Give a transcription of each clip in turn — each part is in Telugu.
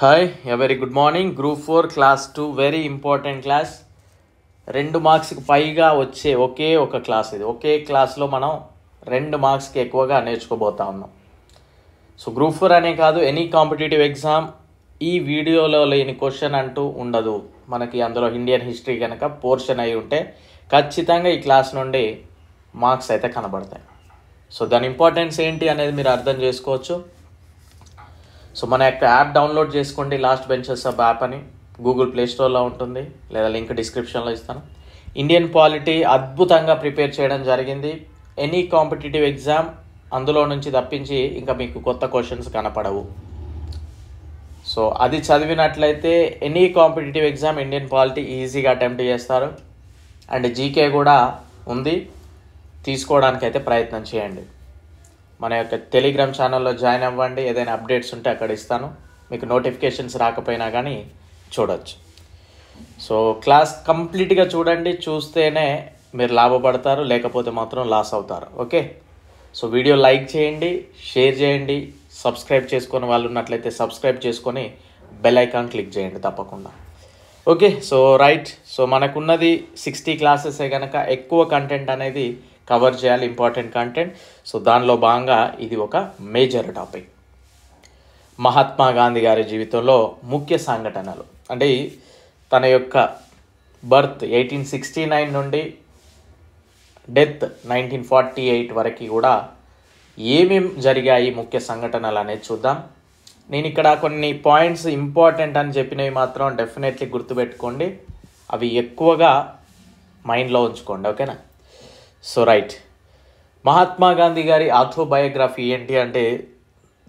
hi very good morning group four class two very important class రెండు మార్క్స్కి పైగా వచ్చే ఒకే ఒక క్లాస్ ఇది ఒకే క్లాస్లో మనం రెండు మార్క్స్కి ఎక్కువగా నేర్చుకోబోతా ఉన్నాం సో గ్రూప్ ఫోర్ అనే కాదు ఎనీ కాంపిటేటివ్ ఎగ్జామ్ ఈ వీడియోలో లేని క్వశ్చన్ అంటూ ఉండదు మనకి అందులో ఇండియన్ హిస్టరీ కనుక పోర్షన్ అయి ఉంటే ఖచ్చితంగా ఈ క్లాస్ నుండి మార్క్స్ అయితే కనబడతాయి సో దాని ఇంపార్టెన్స్ ఏంటి అనేది మీరు అర్థం చేసుకోవచ్చు సో మన యొక్క యాప్ డౌన్లోడ్ చేసుకోండి లాస్ట్ బెంచెస్ అబ్ యాప్ అని గూగుల్ ప్లే స్టోర్లో ఉంటుంది లేదా లింక్ డిస్క్రిప్షన్లో ఇస్తాను ఇండియన్ పాలిటీ అద్భుతంగా ప్రిపేర్ చేయడం జరిగింది ఎనీ కాంపిటేటివ్ ఎగ్జామ్ అందులో నుంచి తప్పించి ఇంకా మీకు కొత్త క్వశ్చన్స్ కనపడవు సో అది చదివినట్లయితే any competitive exam Indian polity ఈజీగా అటెంప్ట్ చేస్తారు అండ్ జీకే కూడా ఉంది తీసుకోవడానికైతే ప్రయత్నం చేయండి మన యొక్క టెలిగ్రామ్ ఛానల్లో జాయిన్ అవ్వండి ఏదైనా అప్డేట్స్ ఉంటే అక్కడ ఇస్తాను మీకు నోటిఫికేషన్స్ రాకపోయినా కానీ చూడవచ్చు సో క్లాస్ కంప్లీట్గా చూడండి చూస్తేనే మీరు లాభపడతారు లేకపోతే మాత్రం లాస్ అవుతారు ఓకే సో వీడియో లైక్ చేయండి షేర్ చేయండి సబ్స్క్రైబ్ చేసుకొని వాళ్ళు ఉన్నట్లయితే సబ్స్క్రైబ్ చేసుకొని బెల్ ఐకాన్ క్లిక్ చేయండి తప్పకుండా ఓకే సో రైట్ సో మనకున్నది సిక్స్టీ క్లాసెసే కనుక ఎక్కువ కంటెంట్ అనేది కవర్ చేయాలి ఇంపార్టెంట్ కంటెంట్ సో దానిలో భాగంగా ఇది ఒక మేజర్ టాపిక్ మహాత్మా గాంధీ గారి జీవితంలో ముఖ్య సంఘటనలు అంటే తన యొక్క బర్త్ ఎయిటీన్ సిక్స్టీ నైన్ నుండి డెత్ నైన్టీన్ ఫార్టీ ఎయిట్ వరకు కూడా ఏమేం జరిగాయి ముఖ్య సంఘటనలు అనేది చూద్దాం నేను ఇక్కడ కొన్ని పాయింట్స్ ఇంపార్టెంట్ అని చెప్పినవి మాత్రం డెఫినెట్లీ గుర్తుపెట్టుకోండి అవి ఎక్కువగా మైండ్లో ఉంచుకోండి ఓకేనా సో రైట్ మహాత్మా గాంధీ గారి ఆథోబయోగ్రఫీ ఏంటి అంటే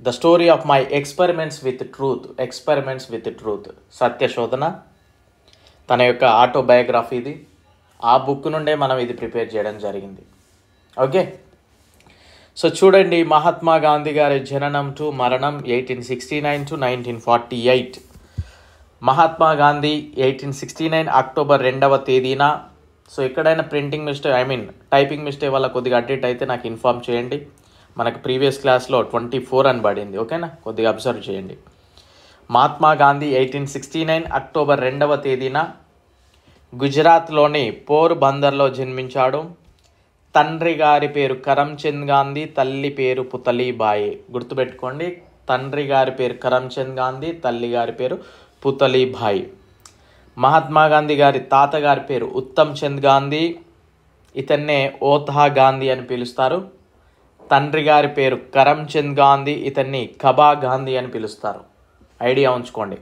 the story of my experiments with truth experiments with truth సత్యశోధన తన యొక్క ఆటోబయోగ్రఫీ ఇది ఆ బుక్ నుండే మనం ఇది ప్రిపేర్ చేయడం జరిగింది ఓకే సో చూడండి మహాత్మా గాంధీ గారి జననం టు మరణం eighteen sixty nine to nineteen forty eight Mahatma Gandhi eighteen sixty nine October రెండవ తేదీన సో ఎక్కడైనా printing mistake I mean typing mistake వల్ల కొద్దిగా అడ్డేట్ అయితే నాకు ఇన్ఫామ్ చేయండి మనకు ప్రీవియస్ క్లాస్లో ట్వంటీ ఫోర్ అని పడింది ఓకేనా కొద్దిగా అబ్జర్వ్ చేయండి Mahatma Gandhi eighteen sixty nine October రెండవ తేదీన గుజరాత్లోని పోర్ బందర్లో జన్మించాడు తండ్రి గారి పేరు కరమ్చంద్ గాంధీ తల్లి పేరు పుతలీబాయి గుర్తుపెట్టుకోండి తండ్రి గారి పేరు కరంచంద్ గాంధీ తల్లి గారి పేరు పుతలీబాయి మహాత్మా గాంధీ గారి తాతగారి పేరు ఉత్తమ్ చంద్ గాంధీ ఇతన్నే ఓతహా గాంధీ అని పిలుస్తారు తండ్రి గారి పేరు చంద్ గాంధీ ఇతన్ని కబా గాంధీ అని పిలుస్తారు ఐడియా ఉంచుకోండి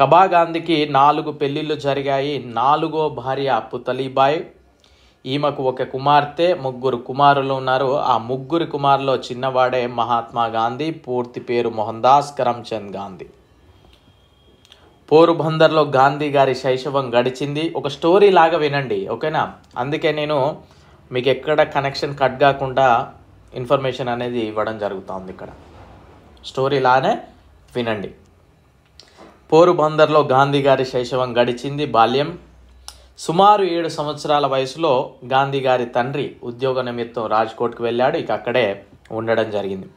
కబా గాంధీకి నాలుగు పెళ్ళిళ్ళు జరిగాయి నాలుగో భార్య పుతలీబాయ్ ఈమెకు ఒక కుమార్తె ముగ్గురు కుమారులు ఉన్నారు ఆ ముగ్గురు కుమారులో చిన్నవాడే మహాత్మా గాంధీ పూర్తి పేరు మోహన్ దాస్ చంద్ గాంధీ పోరుబందర్లో గాంధీ గారి శైశవం గడిచింది ఒక స్టోరీ లాగా వినండి ఓకేనా అందుకే నేను మీకు ఎక్కడ కనెక్షన్ కట్ కాకుండా ఇన్ఫర్మేషన్ అనేది ఇవ్వడం జరుగుతుంది ఇక్కడ స్టోరీ లానే వినండి పోరుబందర్లో గాంధీ గారి శైశవం గడిచింది బాల్యం సుమారు ఏడు సంవత్సరాల వయసులో గాంధీ గారి తండ్రి ఉద్యోగ నిమిత్తం రాజ్కోట్కి వెళ్ళాడు ఇక అక్కడే ఉండడం జరిగింది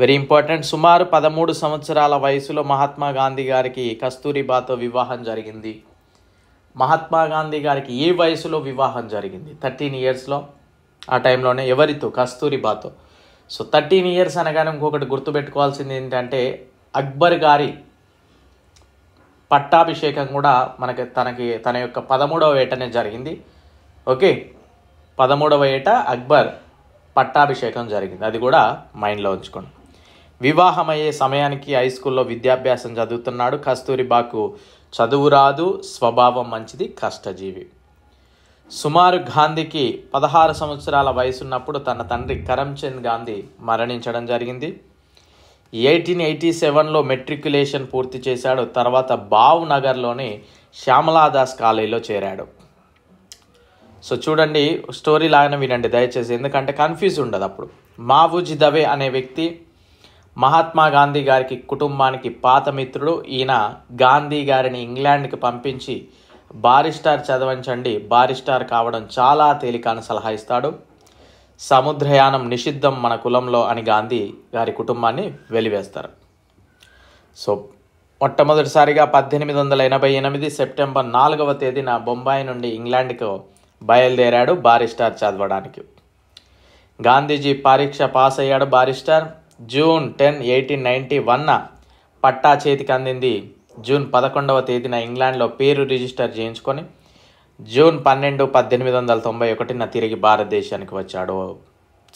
వెరీ ఇంపార్టెంట్ సుమారు పదమూడు సంవత్సరాల వయసులో మహాత్మా గాంధీ గారికి కస్తూరిబాతో వివాహం జరిగింది మహాత్మా గాంధీ గారికి ఏ వయసులో వివాహం జరిగింది థర్టీన్ ఇయర్స్లో ఆ టైంలోనే ఎవరితో కస్తూరిబాతో సో థర్టీన్ ఇయర్స్ అనగానే ఇంకొకటి గుర్తుపెట్టుకోవాల్సింది ఏంటంటే అక్బర్ గారి పట్టాభిషేకం కూడా మనకి తనకి తన యొక్క పదమూడవ ఏటనే జరిగింది ఓకే పదమూడవ ఏట అక్బర్ పట్టాభిషేకం జరిగింది అది కూడా మైండ్లో ఉంచుకోండి వివాహమయ్యే సమయానికి హై స్కూల్లో విద్యాభ్యాసం చదువుతున్నాడు కస్తూరిబాకు చదువు రాదు స్వభావం మంచిది కష్టజీవి సుమారు గాంధీకి పదహారు సంవత్సరాల వయసున్నప్పుడు తన తండ్రి కరమ్చంద్ గాంధీ మరణించడం జరిగింది ఎయిటీన్ ఎయిటీ సెవెన్లో మెట్రికులేషన్ పూర్తి చేశాడు తర్వాత బావ్ నగర్లోని శ్యామలాదాస్ కాలేజీలో చేరాడు సో చూడండి స్టోరీ లాగానే వినండి దయచేసి ఎందుకంటే కన్ఫ్యూజ్ ఉండదు అప్పుడు మావుజి దవే అనే వ్యక్తి మహాత్మా గాంధీ గారికి కుటుంబానికి పాత మిత్రుడు ఈయన గాంధీ గారిని ఇంగ్లాండ్కి పంపించి బారిస్టార్ చదవంచండి బారిస్టార్ కావడం చాలా తేలికాన సలహా ఇస్తాడు సముద్రయానం నిషిద్ధం మన కులంలో అని గాంధీ గారి కుటుంబాన్ని వెలివేస్తారు సో మొట్టమొదటిసారిగా పద్దెనిమిది వందల ఎనభై ఎనిమిది సెప్టెంబర్ నాలుగవ తేదీన బొంబాయి నుండి ఇంగ్లాండ్కు బయలుదేరాడు బారిస్టార్ చదవడానికి గాంధీజీ పరీక్ష పాస్ అయ్యాడు barrister June ten eighteen ninety వన్న పట్టా చేతికి అందింది జూన్ పదకొండవ తేదీన ఇంగ్లాండ్లో పేరు రిజిస్టర్ చేయించుకొని జూన్ పన్నెండు పద్దెనిమిది వందల తొంభై ఒకటిన తిరిగి భారతదేశానికి వచ్చాడు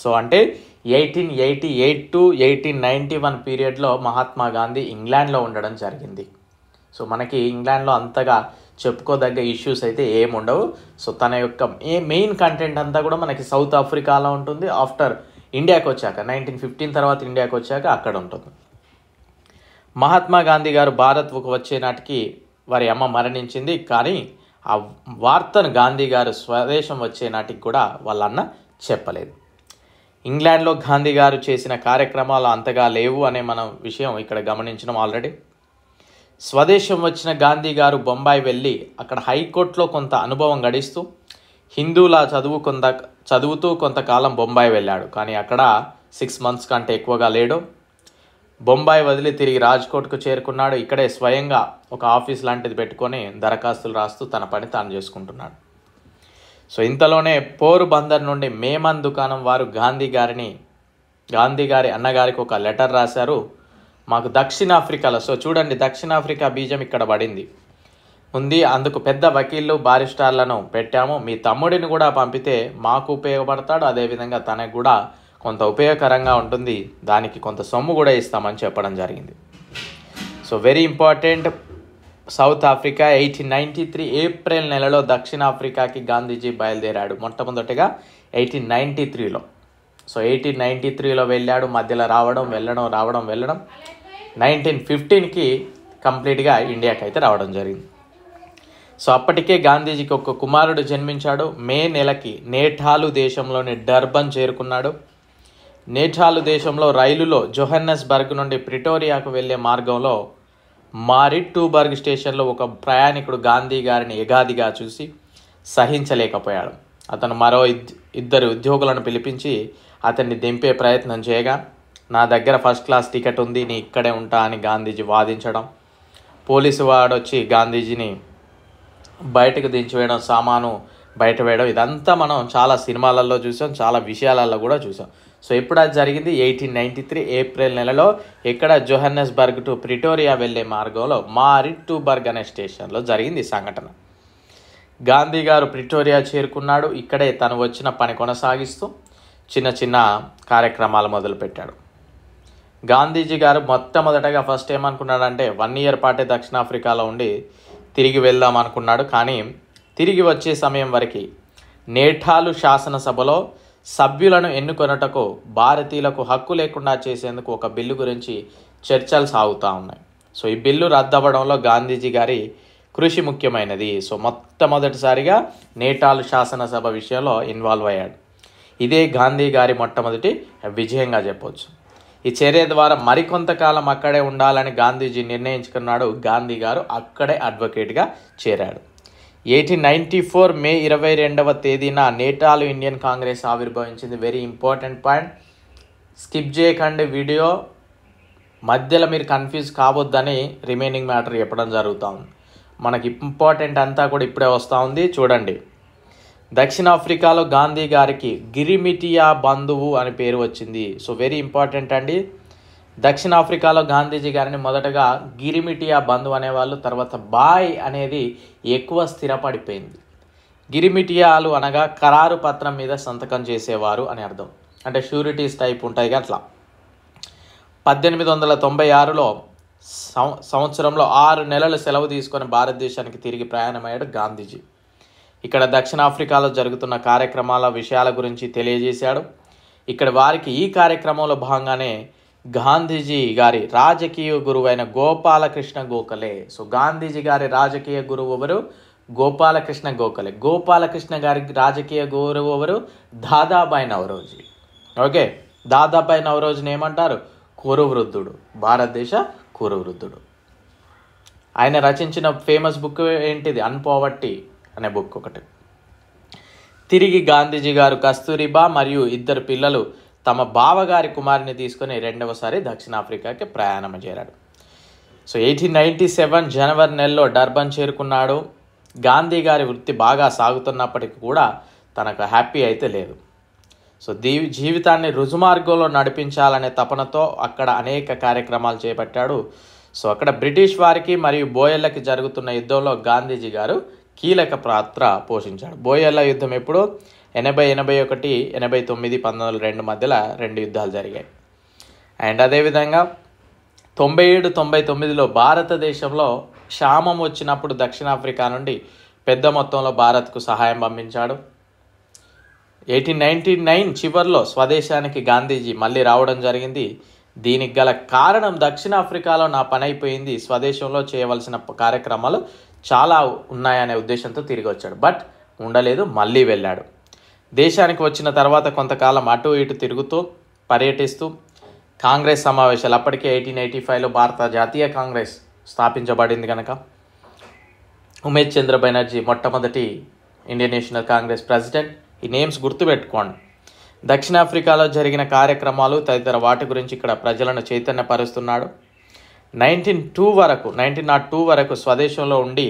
సో అంటే eighteen eighty eight to eighteen ninety one పీరియడ్లో మహాత్మా గాంధీ ఇంగ్లాండ్లో ఉండడం జరిగింది సో మనకి ఇంగ్లాండ్లో అంతగా చెప్పుకోదగ్గ ఇష్యూస్ అయితే ఏముండవు సో తన యొక్క ఏ మెయిన్ కంటెంట్ అంతా కూడా మనకి సౌత్ ఆఫ్రికాలో ఉంటుంది ఆఫ్టర్ ఇండియాకి వచ్చాక నైన్టీన్ ఫిఫ్టీన్ తర్వాత ఇండియాకి వచ్చాక అక్కడ ఉంటుంది మహాత్మా గాంధీ గారు భారత్కు వచ్చేనాటికి వారి అమ్మ మరణించింది కానీ ఆ వార్తను గాంధీ గారు స్వదేశం వచ్చేనాటికి కూడా వాళ్ళ అన్న చెప్పలేదు ఇంగ్లాండ్లో గాంధీ గారు చేసిన కార్యక్రమాలు అంతగా లేవు అనే మనం విషయం ఇక్కడ గమనించడం ఆల్రెడీ స్వదేశం వచ్చిన గాంధీ గారు బొంబాయి వెళ్ళి అక్కడ హైకోర్టులో కొంత అనుభవం గడిస్తూ హిందువుల చదువు కొంత చదువుతూ కొంతకాలం బొంబాయి వెళ్ళాడు కానీ అక్కడ సిక్స్ మంత్స్ కంటే ఎక్కువగా లేడు బొంబాయి వదిలి తిరిగి రాజ్కోట్కు చేరుకున్నాడు ఇక్కడే స్వయంగా ఒక ఆఫీస్ లాంటిది పెట్టుకొని దరఖాస్తులు రాస్తూ తన పని తాను చేసుకుంటున్నాడు సో ఇంతలోనే పోరు బందర్ నుండి మేమన్ దుకాణం వారు గాంధీ గారిని గాంధీ గారి అన్నగారికి ఒక లెటర్ రాశారు మాకు దక్షిణాఫ్రికాలో సో చూడండి దక్షిణాఫ్రికా బీజం ఇక్కడ పడింది ఉంది అందుకు పెద్ద వకీళ్ళు బారిస్టార్లను పెట్టాము మీ తమ్ముడిని కూడా పంపితే మాకు ఉపయోగపడతాడు అదేవిధంగా తనకు కూడా కొంత ఉపయోగకరంగా ఉంటుంది దానికి కొంత సొమ్ము కూడా ఇస్తామని చెప్పడం జరిగింది so very important South Africa eighteen ninety three April నెలలో దక్షిణాఫ్రికాకి గాంధీజీ బయలుదేరాడు మొట్టమొదటిగా ఎయిటీన్ నైంటీ త్రీలో సో ఎయిటీన్ నైంటీ త్రీలో వెళ్ళాడు మధ్యలో రావడం వెళ్ళడం రావడం వెళ్ళడం నైన్టీన్ ఫిఫ్టీన్కి కంప్లీట్గా ఇండియాకి అయితే రావడం జరిగింది సో అప్పటికే గాంధీజీకి ఒక కుమారుడు జన్మించాడు మే నెలకి నేఠాలు దేశంలోని డర్బన్ చేరుకున్నాడు నేఠాలు దేశంలో రైలులో జొహన్నస్బర్గ్ నుండి ప్రిటోరియాకు వెళ్లే మార్గంలో మారిట్టూబర్గ్ స్టేషన్లో ఒక ప్రయాణికుడు గాంధీ గారిని ఎగాదిగా చూసి సహించలేకపోయాడు అతను మరో ఇద్దరు ఉద్యోగులను పిలిపించి అతన్ని దింపే ప్రయత్నం చేయగా నా దగ్గర ఫస్ట్ క్లాస్ టికెట్ ఉంది నీ ఇక్కడే ఉంటా అని గాంధీజీ వాదించడం పోలీసు వాడొచ్చి గాంధీజీని బయటకు దించివేయడం సామాను బయట వేయడం ఇదంతా మనం చాలా సినిమాలలో చూసాం చాలా విషయాలలో కూడా చూసాం సో ఎప్పుడు అది జరిగింది ఎయిటీన్ నైంటీ త్రీ ఏప్రిల్ నెలలో ఇక్కడ జోహన్నెస్బర్గ్ టు ప్రిటోరియా వెళ్ళే మార్గంలో మారిట్టుబర్గ్ అనే స్టేషన్లో జరిగింది ఈ సంఘటన గాంధీ గారు ప్రిటోరియా చేరుకున్నాడు ఇక్కడే తను వచ్చిన పని కొనసాగిస్తూ చిన్న చిన్న కార్యక్రమాలు మొదలుపెట్టాడు గాంధీజీ గారు మొట్టమొదటగా ఫస్ట్ ఏమనుకున్నాడంటే వన్ ఇయర్ పాటే దక్షిణాఫ్రికాలో ఉండి తిరిగి వెళ్దాం అనుకున్నాడు కానీ తిరిగి వచ్చే సమయం వరకు నేఠాలు శాసనసభలో సభ్యులను ఎన్నుకొనటకు భారతీయులకు హక్కు లేకుండా చేసేందుకు ఒక బిల్లు గురించి చర్చలు సాగుతూ ఉన్నాయి సో ఈ బిల్లు రద్దవడంలో గాంధీజీ గారి కృషి ముఖ్యమైనది సో మొట్టమొదటిసారిగా నేటాలు శాసనసభ విషయంలో ఇన్వాల్వ్ అయ్యాడు ఇదే గాంధీ గారి మొట్టమొదటి విజయంగా చెప్పవచ్చు ఈ చర్య ద్వారా మరికొంతకాలం అక్కడే ఉండాలని గాంధీజీ నిర్ణయించుకున్నాడు గాంధీ గారు అక్కడే అడ్వకేట్గా చేరాడు ఎయిటీన్ నైంటీ ఫోర్ మే ఇరవై రెండవ తేదీన నేటాలు ఇండియన్ కాంగ్రెస్ ఆవిర్భవించింది వెరీ ఇంపార్టెంట్ పాయింట్ స్కిప్ చేయకండి వీడియో మధ్యలో మీరు కన్ఫ్యూజ్ కావద్దని రిమైనింగ్ మ్యాటర్ చెప్పడం జరుగుతూ ఉంది మనకి ఇంపార్టెంట్ అంతా కూడా ఇప్పుడే వస్తూ ఉంది చూడండి దక్షిణాఫ్రికాలో గాంధీ గారికి గిరిమిటియా బంధువు అని పేరు వచ్చింది సో వెరీ ఇంపార్టెంట్ అండి దక్షిణాఫ్రికాలో గాంధీజీ గారిని మొదటగా గిరిమిటియా బంధువు అనేవాళ్ళు తర్వాత బాయ్ అనేది ఎక్కువ స్థిరపడిపోయింది గిరిమిటియాలు అనగా ఖరారు పత్రం మీద సంతకం చేసేవారు అని అర్థం అంటే షూరిటీస్ టైప్ ఉంటాయి అట్లా పద్దెనిమిది వందల తొంభై ఆరులో సంవత్సరంలో ఆరు నెలలు సెలవు తీసుకొని భారతదేశానికి తిరిగి ప్రయాణమయ్యాడు గాంధీజీ ఇక్కడ దక్షిణాఫ్రికాలో జరుగుతున్న కార్యక్రమాల విషయాల గురించి తెలియజేశాడు ఇక్కడ వారికి ఈ కార్యక్రమంలో భాగంగానే గాంధీజీ గారి రాజకీయ గురువైన గోపాలకృష్ణ గోఖలే సో గాంధీజీ గారి రాజకీయ గురువు ఎవరు గోపాలకృష్ణ గోఖలే గోపాలకృష్ణ గారి రాజకీయ గురువు ఎవరు దాదాబాయి నవరోజీ ఓకే దాదాబాయి నవరోజుని ఏమంటారు కురువృద్ధుడు భారతదేశ కురువృద్ధుడు ఆయన రచించిన ఫేమస్ బుక్ ఏంటిది అన్పోవర్టీ అనే బుక్ ఒకటి తిరిగి గాంధీజీ గారు కస్తూరిబా మరియు ఇద్దరు పిల్లలు తమ బావగారి కుమారుని తీసుకుని రెండవసారి దక్షిణాఫ్రికాకి ప్రయాణం చేరాడు సో ఎయిటీన్ నైంటీ సెవెన్ జనవరి నెలలో డర్బన్ చేరుకున్నాడు గాంధీ గారి వృత్తి బాగా సాగుతున్నప్పటికీ కూడా తనకు హ్యాపీ అయితే లేదు సో దీ జీవితాన్ని రుజుమార్గంలో నడిపించాలనే తపనతో అక్కడ అనేక కార్యక్రమాలు చేపట్టాడు సో అక్కడ బ్రిటిష్ వారికి మరియు బోయర్లకి జరుగుతున్న యుద్ధంలో గాంధీజీ గారు కీలక పాత్ర పోషించాడు బోయల్ల యుద్ధం ఎప్పుడు ఎనభై ఎనభై ఒకటి ఎనభై తొమ్మిది పంతొమ్మిది వందల రెండు మధ్యలో రెండు యుద్ధాలు జరిగాయి అండ్ అదేవిధంగా తొంభై ఏడు తొంభై తొమ్మిదిలో భారతదేశంలో క్షామం వచ్చినప్పుడు దక్షిణాఫ్రికా నుండి పెద్ద మొత్తంలో భారత్కు సహాయం పంపించాడు ఎయిటీన్ నైన్టీ నైన్ చివరిలో స్వదేశానికి గాంధీజీ మళ్ళీ రావడం జరిగింది దీనికి గల కారణం దక్షిణాఫ్రికాలో నా పని అయిపోయింది స్వదేశంలో చేయవలసిన కార్యక్రమాలు చాలా ఉన్నాయనే ఉద్దేశంతో తిరిగి వచ్చాడు బట్ ఉండలేదు మళ్ళీ వెళ్ళాడు దేశానికి వచ్చిన తర్వాత కొంతకాలం అటు ఇటు తిరుగుతూ పర్యటిస్తూ కాంగ్రెస్ సమావేశాలు అప్పటికే ఎయిటీన్ ఎయిటీ ఫైవ్లో భారత జాతీయ కాంగ్రెస్ స్థాపించబడింది కనుక ఉమేష్ చంద్ర బెనర్జీ మొట్టమొదటి ఇండియన్ నేషనల్ కాంగ్రెస్ ప్రెసిడెంట్ ఈ నేమ్స్ గుర్తుపెట్టుకోండి దక్షిణాఫ్రికాలో జరిగిన కార్యక్రమాలు తదితర వాటి గురించి ఇక్కడ ప్రజలను చైతన్యపరుస్తున్నాడు నైన్టీన్ టూ వరకు నైన్టీన్ నాట్ టూ వరకు స్వదేశంలో ఉండి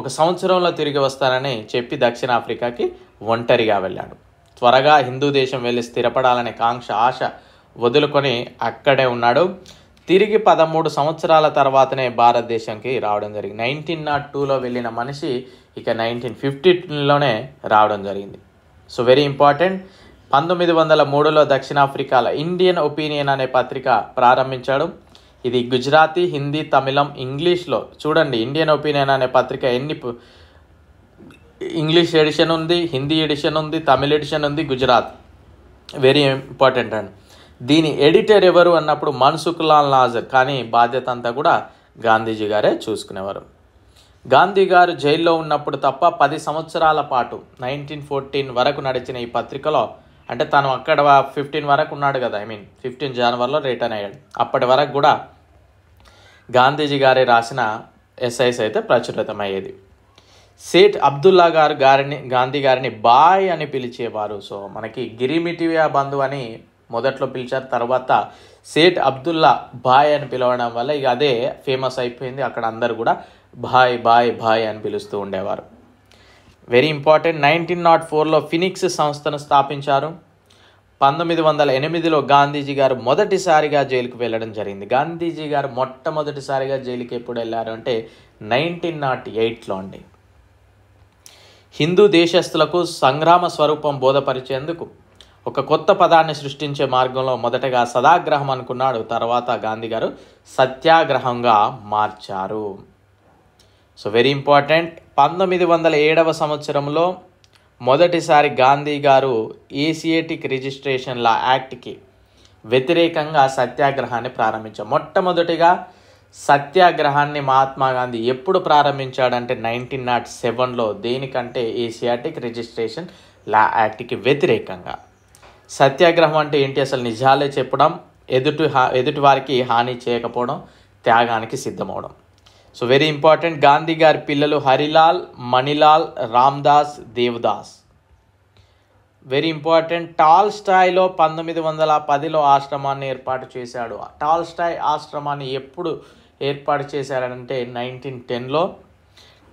ఒక సంవత్సరంలో తిరిగి వస్తానని చెప్పి దక్షిణాఫ్రికాకి ఒంటరిగా వెళ్ళాడు త్వరగా హిందూ దేశం వెళ్ళి స్థిరపడాలనే కాంక్ష ఆశ వదులుకొని అక్కడే ఉన్నాడు తిరిగి పదమూడు సంవత్సరాల తర్వాతనే భారతదేశంకి రావడం జరిగింది నైన్టీన్ నాట్ టూలో వెళ్ళిన మనిషి ఇక నైన్టీన్ ఫిఫ్టీలోనే రావడం జరిగింది సో వెరీ ఇంపార్టెంట్ పంతొమ్మిది వందల మూడులో దక్షిణాఫ్రికాలో ఇండియన్ ఒపీనియన్ అనే పత్రిక ప్రారంభించాడు ఇది గుజరాతీ హిందీ తమిళం ఇంగ్లీష్లో చూడండి ఇండియన్ ఒపీనియన్ అనే పత్రిక ఎన్ని ఇంగ్లీష్ ఎడిషన్ ఉంది హిందీ ఎడిషన్ ఉంది తమిళ ఎడిషన్ ఉంది గుజరాత్ వెరీ ఇంపార్టెంట్ అండ్ దీని ఎడిటర్ ఎవరు అన్నప్పుడు లాల్ నాజర్ కానీ బాధ్యత అంతా కూడా గాంధీజీ గారే చూసుకునేవారు గాంధీ గారు జైల్లో ఉన్నప్పుడు తప్ప పది సంవత్సరాల పాటు నైన్టీన్ ఫోర్టీన్ వరకు నడిచిన ఈ పత్రికలో అంటే తను అక్కడ ఫిఫ్టీన్ వరకు ఉన్నాడు కదా ఐ మీన్ ఫిఫ్టీన్ జనవరిలో రిటర్న్ అయ్యాడు అప్పటి వరకు కూడా గాంధీజీ గారే రాసిన ఎస్ఐస్ అయితే ప్రచురితమయ్యేది సేట్ అబ్దుల్లా గారు గారిని గాంధీ గారిని బాయ్ అని పిలిచేవారు సో మనకి గిరిమిటివియా బంధు అని మొదట్లో పిలిచారు తర్వాత సేట్ అబ్దుల్లా బాయ్ అని పిలవడం వల్ల ఇక అదే ఫేమస్ అయిపోయింది అక్కడ అందరు కూడా బాయ్ బాయ్ బాయ్ అని పిలుస్తూ ఉండేవారు వెరీ ఇంపార్టెంట్ నైన్టీన్ నాట్ ఫోర్లో ఫినిక్స్ సంస్థను స్థాపించారు పంతొమ్మిది వందల ఎనిమిదిలో గాంధీజీ గారు మొదటిసారిగా జైలుకు వెళ్ళడం జరిగింది గాంధీజీ గారు మొట్టమొదటిసారిగా జైలుకి ఎప్పుడు వెళ్ళారు అంటే నైన్టీన్ నాట్ ఎయిట్లో అండి హిందూ దేశస్థులకు సంగ్రామ స్వరూపం బోధపరిచేందుకు ఒక కొత్త పదాన్ని సృష్టించే మార్గంలో మొదటగా సదాగ్రహం అనుకున్నాడు తర్వాత గాంధీ గారు సత్యాగ్రహంగా మార్చారు సో వెరీ ఇంపార్టెంట్ పంతొమ్మిది వందల ఏడవ సంవత్సరంలో మొదటిసారి గాంధీ గారు ఏసియేటిక్ రిజిస్ట్రేషన్ లా యాక్ట్కి వ్యతిరేకంగా సత్యాగ్రహాన్ని ప్రారంభించారు మొట్టమొదటిగా సత్యాగ్రహాన్ని మహాత్మా గాంధీ ఎప్పుడు ప్రారంభించాడంటే నైన్టీన్ నాట్ సెవెన్లో దేనికంటే ఏసియాటిక్ రిజిస్ట్రేషన్ లా యాక్ట్కి వ్యతిరేకంగా సత్యాగ్రహం అంటే ఏంటి అసలు నిజాలే చెప్పడం ఎదుటి హా ఎదుటి వారికి హాని చేయకపోవడం త్యాగానికి సిద్ధమవడం సో వెరీ ఇంపార్టెంట్ గాంధీ గారి పిల్లలు హరిలాల్ మణిలాల్ రామ్దాస్ దేవదాస్ వెరీ ఇంపార్టెంట్ టాల్ స్టాయిలో పంతొమ్మిది వందల పదిలో ఆశ్రమాన్ని ఏర్పాటు చేశాడు టాల్ స్టాయ్ ఆశ్రమాన్ని ఎప్పుడు ఏర్పాటు చేశాడంటే నైన్టీన్ టెన్లో